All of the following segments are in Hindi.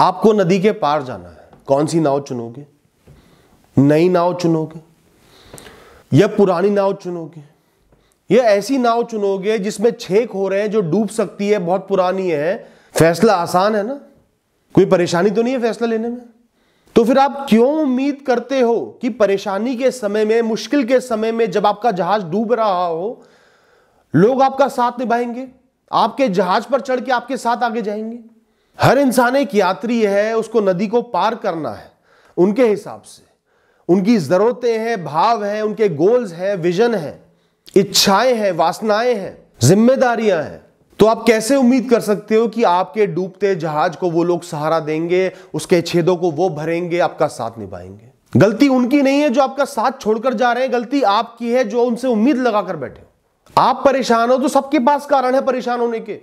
आपको नदी के पार जाना है कौन सी नाव चुनोगे नई नाव चुनोगे या पुरानी नाव चुनोगे या ऐसी नाव चुनोगे जिसमें छेक हो रहे हैं जो डूब सकती है बहुत पुरानी है फैसला आसान है ना कोई परेशानी तो नहीं है फैसला लेने में तो फिर आप क्यों उम्मीद करते हो कि परेशानी के समय में मुश्किल के समय में जब आपका जहाज डूब रहा हो लोग आपका साथ निभाएंगे आपके जहाज पर चढ़ के आपके साथ आगे जाएंगे हर इंसान एक यात्री है उसको नदी को पार करना है उनके हिसाब से उनकी ज़रूरतें हैं भाव हैं उनके गोल्स हैं विजन है इच्छाएं हैं वासनाएं हैं जिम्मेदारियां हैं तो आप कैसे उम्मीद कर सकते हो कि आपके डूबते जहाज को वो लोग सहारा देंगे उसके छेदों को वो भरेंगे आपका साथ निभाएंगे गलती उनकी नहीं है जो आपका साथ छोड़कर जा रहे हैं गलती आपकी है जो उनसे उम्मीद लगाकर बैठे हो आप परेशान हो तो सबके पास कारण है परेशान होने के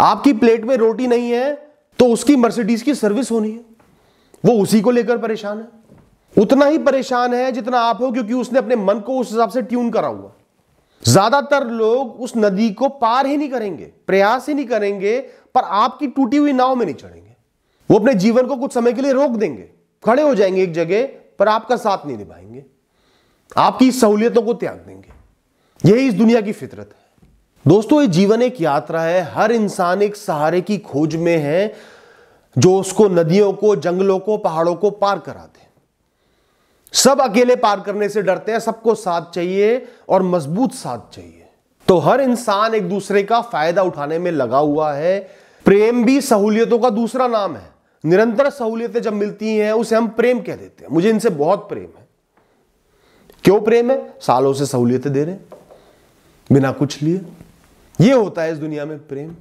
आपकी प्लेट में रोटी नहीं है तो उसकी मर्सिडीज की सर्विस होनी है वो उसी को लेकर परेशान है उतना ही परेशान है जितना आप हो क्योंकि उसने अपने मन को उस हिसाब से ट्यून करा हुआ ज्यादातर लोग उस नदी को पार ही नहीं करेंगे प्रयास ही नहीं करेंगे पर आपकी टूटी हुई नाव में नहीं चढ़ेंगे वो अपने जीवन को कुछ समय के लिए रोक देंगे खड़े हो जाएंगे एक जगह पर आपका साथ नहीं निभाएंगे आपकी सहूलियतों को त्याग देंगे यही इस दुनिया की फितरत है दोस्तों ये जीवन एक यात्रा है हर इंसान एक सहारे की खोज में है जो उसको नदियों को जंगलों को पहाड़ों को पार करा दे सब अकेले पार करने से डरते हैं सबको साथ चाहिए और मजबूत साथ चाहिए तो हर इंसान एक दूसरे का फायदा उठाने में लगा हुआ है प्रेम भी सहूलियतों का दूसरा नाम है निरंतर सहूलियतें जब मिलती हैं उसे हम प्रेम कह देते हैं मुझे इनसे बहुत प्रेम है क्यों प्रेम है सालों से सहूलियतें दे रहे बिना कुछ लिए ये होता है इस दुनिया में प्रेम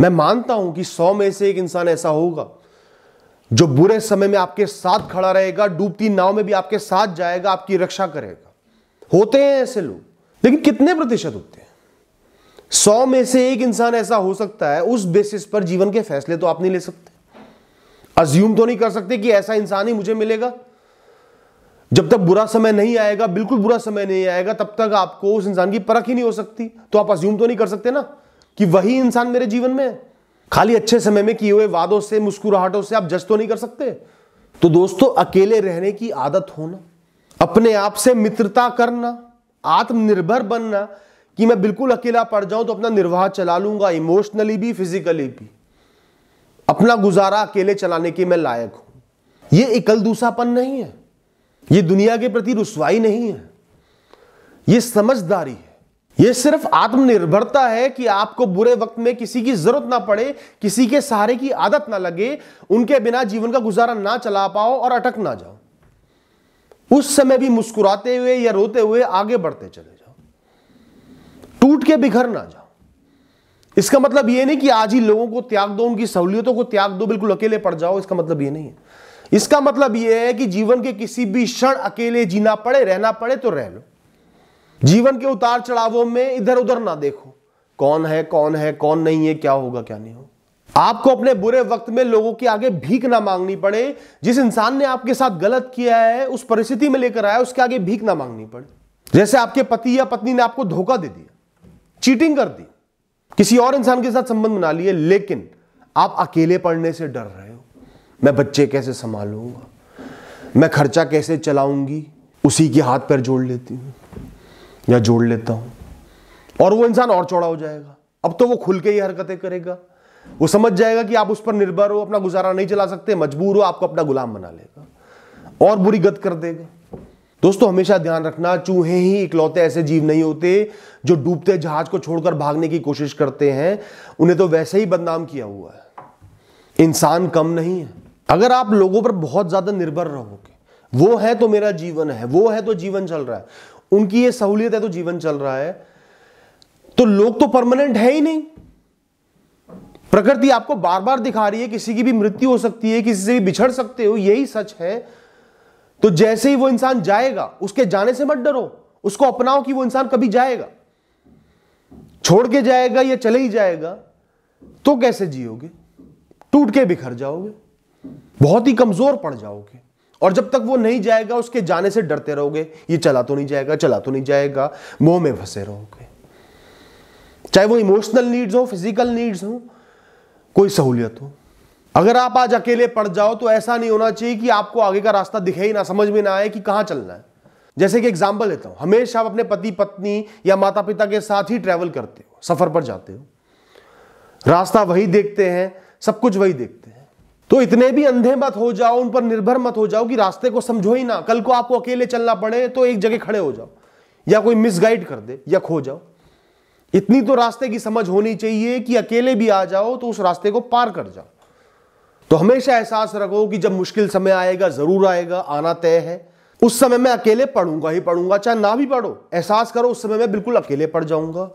मैं मानता हूं कि सौ में से एक इंसान ऐसा होगा जो बुरे समय में आपके साथ खड़ा रहेगा डूबती नाव में भी आपके साथ जाएगा आपकी रक्षा करेगा होते हैं ऐसे लोग लेकिन कितने प्रतिशत होते हैं सौ में से एक इंसान ऐसा हो सकता है उस बेसिस पर जीवन के फैसले तो आप नहीं ले सकते अज्यूम तो नहीं कर सकते कि ऐसा इंसान ही मुझे मिलेगा जब तक बुरा समय नहीं आएगा बिल्कुल बुरा समय नहीं आएगा तब तक आपको उस इंसान की परख ही नहीं हो सकती तो आप अज्यूम तो नहीं कर सकते ना कि वही इंसान मेरे जीवन में है खाली अच्छे समय में किए हुए वादों से मुस्कुराहटों से आप जज तो नहीं कर सकते तो दोस्तों अकेले रहने की आदत होना अपने आप से मित्रता करना आत्मनिर्भर बनना कि मैं बिल्कुल अकेला पड़ जाऊं तो अपना निर्वाह चला लूंगा इमोशनली भी फिजिकली भी अपना गुजारा अकेले चलाने के मैं लायक हूं यह इकल दूसरापन नहीं है ये दुनिया के प्रति रुसवाई नहीं है ये समझदारी है ये सिर्फ आत्मनिर्भरता है कि आपको बुरे वक्त में किसी की जरूरत ना पड़े किसी के सहारे की आदत ना लगे उनके बिना जीवन का गुजारा ना चला पाओ और अटक ना जाओ उस समय भी मुस्कुराते हुए या रोते हुए आगे बढ़ते चले जाओ टूट के बिखर ना जाओ इसका मतलब यह नहीं कि आज ही लोगों को त्याग दो उनकी सहूलियतों को त्याग दो बिल्कुल अकेले पड़ जाओ इसका मतलब यह नहीं है इसका मतलब यह है कि जीवन के किसी भी क्षण अकेले जीना पड़े रहना पड़े तो रह लो जीवन के उतार चढ़ावों में इधर उधर ना देखो कौन है कौन है कौन नहीं है क्या होगा क्या नहीं होगा आपको अपने बुरे वक्त में लोगों के आगे भीख ना मांगनी पड़े जिस इंसान ने आपके साथ गलत किया है उस परिस्थिति में लेकर आया उसके आगे भीख ना मांगनी पड़े जैसे आपके पति या पत्नी ने आपको धोखा दे दिया चीटिंग कर दी किसी और इंसान के साथ संबंध बना लिए लेकिन आप अकेले पड़ने से डर रहे हो मैं बच्चे कैसे संभालूंगा मैं खर्चा कैसे चलाऊंगी उसी के हाथ पर जोड़ लेती हूँ या जोड़ लेता हूँ और वो इंसान और चौड़ा हो जाएगा अब तो वो खुल के ही हरकतें करेगा वो समझ जाएगा कि आप उस पर निर्भर हो अपना गुजारा नहीं चला सकते मजबूर हो आपको अपना गुलाम बना लेगा और बुरी गत कर देगा दोस्तों हमेशा ध्यान रखना चूहे ही इकलौते ऐसे जीव नहीं होते जो डूबते जहाज को छोड़कर भागने की कोशिश करते हैं उन्हें तो वैसे ही बदनाम किया हुआ है इंसान कम नहीं है अगर आप लोगों पर बहुत ज्यादा निर्भर रहोगे वो है तो मेरा जीवन है वो है तो जीवन चल रहा है उनकी ये सहूलियत है तो जीवन चल रहा है तो लोग तो परमानेंट है ही नहीं प्रकृति आपको बार बार दिखा रही है किसी की भी मृत्यु हो सकती है किसी से भी बिछड़ सकते हो यही सच है तो जैसे ही वो इंसान जाएगा उसके जाने से मत डरो उसको अपनाओ कि वो इंसान कभी जाएगा छोड़ के जाएगा या चले ही जाएगा तो कैसे जियोगे टूट के बिखर जाओगे बहुत ही कमजोर पड़ जाओगे और जब तक वो नहीं जाएगा उसके जाने से डरते रहोगे ये चला तो नहीं जाएगा चला तो नहीं जाएगा मोह में फंसे रहोगे चाहे वो इमोशनल नीड्स हो फिजिकल नीड्स हो कोई सहूलियत हो अगर आप आज अकेले पड़ जाओ तो ऐसा नहीं होना चाहिए कि आपको आगे का रास्ता दिखे ही ना समझ में ना आए कि कहां चलना है जैसे कि एग्जाम्पल लेता हूं हमेशा आप अपने पति पत्नी या माता पिता के साथ ही ट्रेवल करते हो सफर पर जाते हो रास्ता वही देखते हैं सब कुछ वही देखते तो इतने भी अंधे मत हो जाओ उन पर निर्भर मत हो जाओ कि रास्ते को समझो ही ना कल को आपको अकेले चलना पड़े तो एक जगह खड़े हो जाओ या कोई मिसगाइड कर दे या खो जाओ इतनी तो रास्ते की समझ होनी चाहिए कि अकेले भी आ जाओ तो उस रास्ते को पार कर जाओ तो हमेशा एहसास रखो कि जब मुश्किल समय आएगा जरूर आएगा आना तय है उस समय मैं अकेले पढ़ूंगा ही पढ़ूंगा चाहे ना भी पढ़ो एहसास करो उस समय मैं बिल्कुल अकेले पढ़ जाऊंगा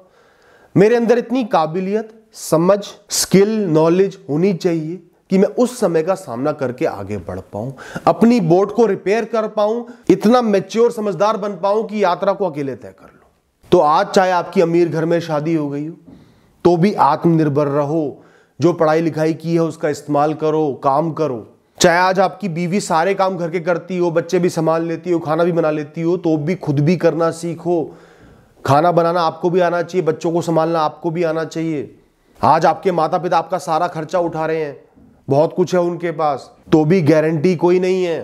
मेरे अंदर इतनी काबिलियत समझ स्किल नॉलेज होनी चाहिए कि मैं उस समय का सामना करके आगे बढ़ पाऊं अपनी बोट को रिपेयर कर पाऊं इतना मेच्योर समझदार बन पाऊं कि यात्रा को अकेले तय कर लो तो आज चाहे आपकी अमीर घर में शादी हो गई हो तो भी आत्मनिर्भर रहो जो पढ़ाई लिखाई की है उसका इस्तेमाल करो काम करो चाहे आज आपकी बीवी सारे काम घर के करती हो बच्चे भी संभाल लेती हो खाना भी बना लेती हो तो भी खुद भी करना सीखो खाना बनाना आपको भी आना चाहिए बच्चों को संभालना आपको भी आना चाहिए आज आपके माता पिता आपका सारा खर्चा उठा रहे हैं बहुत कुछ है उनके पास तो भी गारंटी कोई नहीं है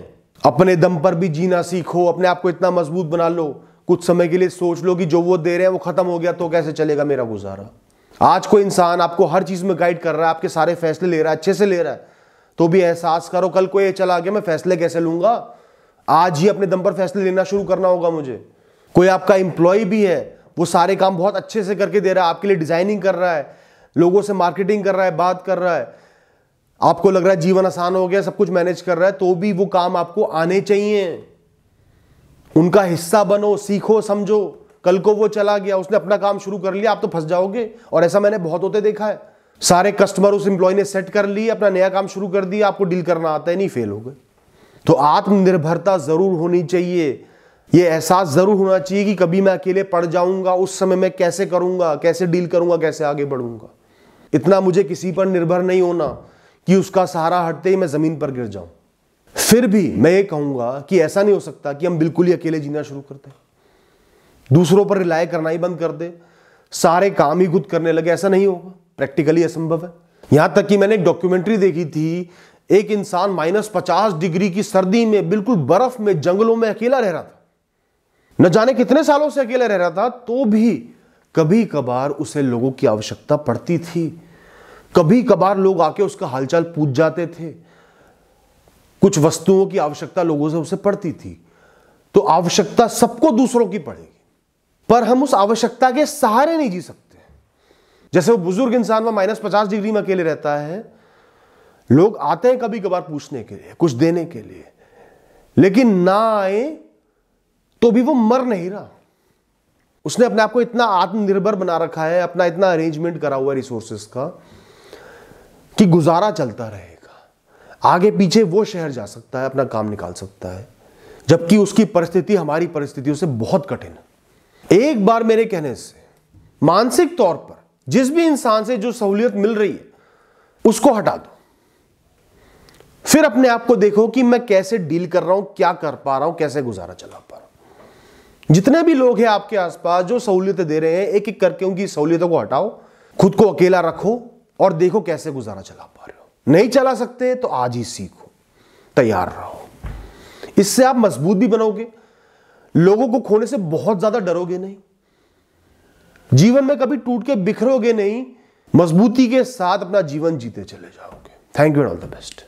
अपने दम पर भी जीना सीखो अपने आप को इतना मजबूत बना लो कुछ समय के लिए सोच लो कि जो वो दे रहे हैं वो खत्म हो गया तो कैसे चलेगा मेरा गुजारा आज कोई इंसान आपको हर चीज में गाइड कर रहा है आपके सारे फैसले ले रहा है अच्छे से ले रहा है तो भी एहसास करो कल को ये चला गया मैं फैसले कैसे लूंगा आज ही अपने दम पर फैसले लेना शुरू करना होगा मुझे कोई आपका एम्प्लॉय भी है वो सारे काम बहुत अच्छे से करके दे रहा है आपके लिए डिजाइनिंग कर रहा है लोगों से मार्केटिंग कर रहा है बात कर रहा है आपको लग रहा है जीवन आसान हो गया सब कुछ मैनेज कर रहा है तो भी वो काम आपको आने चाहिए उनका हिस्सा बनो सीखो समझो कल को वो चला गया उसने अपना काम शुरू कर लिया आप तो फंस जाओगे और ऐसा मैंने बहुत होते देखा है सारे कस्टमर उस एम्प्लॉय ने सेट कर लिए अपना नया काम शुरू कर दिया आपको डील करना आता है नहीं फेल हो गए तो आत्मनिर्भरता जरूर होनी चाहिए ये एहसास जरूर होना चाहिए कि कभी मैं अकेले पड़ जाऊंगा उस समय मैं कैसे करूंगा कैसे डील करूंगा कैसे आगे बढ़ूंगा इतना मुझे किसी पर निर्भर नहीं होना कि उसका सहारा हटते ही मैं ज़मीन पर गिर जाऊं फिर भी मैं ये कहूंगा कि ऐसा नहीं हो सकता कि हम बिल्कुल ही अकेले जीना शुरू करते दूसरों पर रिलाय करना ही बंद कर दे सारे काम ही खुद करने लगे ऐसा नहीं होगा प्रैक्टिकली असंभव है यहां तक कि मैंने एक डॉक्यूमेंट्री देखी थी एक इंसान माइनस पचास डिग्री की सर्दी में बिल्कुल बर्फ में जंगलों में अकेला रह रहा था न जाने कितने सालों से अकेला रह रहा था तो भी कभी कभार उसे लोगों की आवश्यकता पड़ती थी कभी कभार लोग आके उसका हालचाल पूछ जाते थे कुछ वस्तुओं की आवश्यकता लोगों से उसे पड़ती थी तो आवश्यकता सबको दूसरों की पड़ेगी पर हम उस आवश्यकता के सहारे नहीं जी सकते जैसे वो बुजुर्ग इंसान वह माइनस पचास डिग्री में अकेले रहता है लोग आते हैं कभी कभार पूछने के लिए कुछ देने के लिए लेकिन ना आए तो भी वो मर नहीं रहा उसने अपने आप को इतना आत्मनिर्भर बना रखा है अपना इतना अरेंजमेंट करा हुआ है रिसोर्सेस का कि गुजारा चलता रहेगा आगे पीछे वो शहर जा सकता है अपना काम निकाल सकता है जबकि उसकी परिस्थिति हमारी परिस्थितियों से बहुत कठिन है एक बार मेरे कहने से मानसिक तौर पर जिस भी इंसान से जो सहूलियत मिल रही है उसको हटा दो फिर अपने आप को देखो कि मैं कैसे डील कर रहा हूं क्या कर पा रहा हूं कैसे गुजारा चला पा रहा हूं जितने भी लोग हैं आपके आसपास जो सहूलियतें दे रहे हैं एक एक करके उनकी सहूलियतों को हटाओ खुद को अकेला रखो और देखो कैसे गुजारा चला पा रहे हो नहीं चला सकते तो आज ही सीखो तैयार रहो इससे आप मजबूत भी बनोगे लोगों को खोने से बहुत ज्यादा डरोगे नहीं जीवन में कभी टूट के बिखरोगे नहीं मजबूती के साथ अपना जीवन जीते चले जाओगे thank you and all the best